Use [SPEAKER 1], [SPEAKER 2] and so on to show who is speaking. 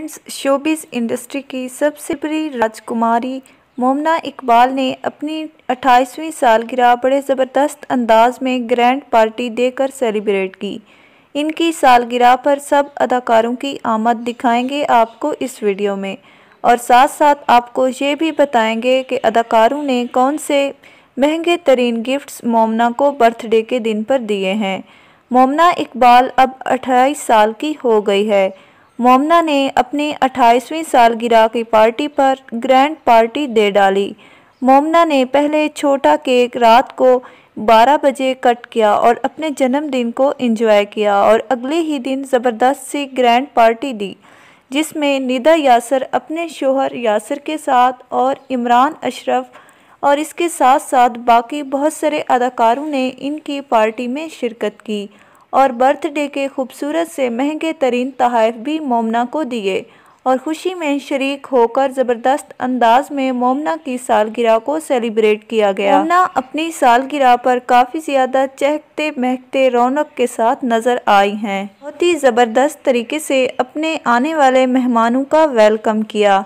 [SPEAKER 1] friends showbiz industry की सबसे बड़ी राजकुमारी मोमना इकबाल ने अपनी 28वीं सालगिरह बड़े ज़बरदस्त अंदाज में ग्रैंड पार्टी देकर सेलिब्रेट की इनकी सालगिरह पर सब अदाकारों की आमद दिखाएंगे आपको इस वीडियो में और साथ साथ आपको ये भी बताएंगे कि अदाकारों ने कौन से महंगे तरीन गिफ्ट्स मोमना को बर्थडे के दिन पर दिए हैं मोमना इकबाल अब 28 साल की हो गई है मोमना ने अपनी 28वीं सालगिरह की पार्टी पर ग्रैंड पार्टी दे डाली मोमना ने पहले छोटा केक रात को 12 बजे कट किया और अपने जन्मदिन को एंजॉय किया और अगले ही दिन ज़बरदस्त सी ग्रैंड पार्टी दी जिसमें निदा यासर अपने शोहर यासर के साथ और इमरान अशरफ और इसके साथ साथ बाकी बहुत सारे अदाकारों ने इनकी पार्टी में शिरकत की और बर्थडे के खूबसूरत से महंगे तरीन तहफ़ भी मोमना को दिए और खुशी में शरीक होकर ज़बरदस्त अंदाज में मोमना की सालगिरह को सेलिब्रेट किया गया मोमना अपनी सालगिरह पर काफ़ी ज़्यादा चहकते महकते रौनक के साथ नज़र आई हैं बहुत ही ज़बरदस्त तरीके से अपने आने वाले मेहमानों का वेलकम किया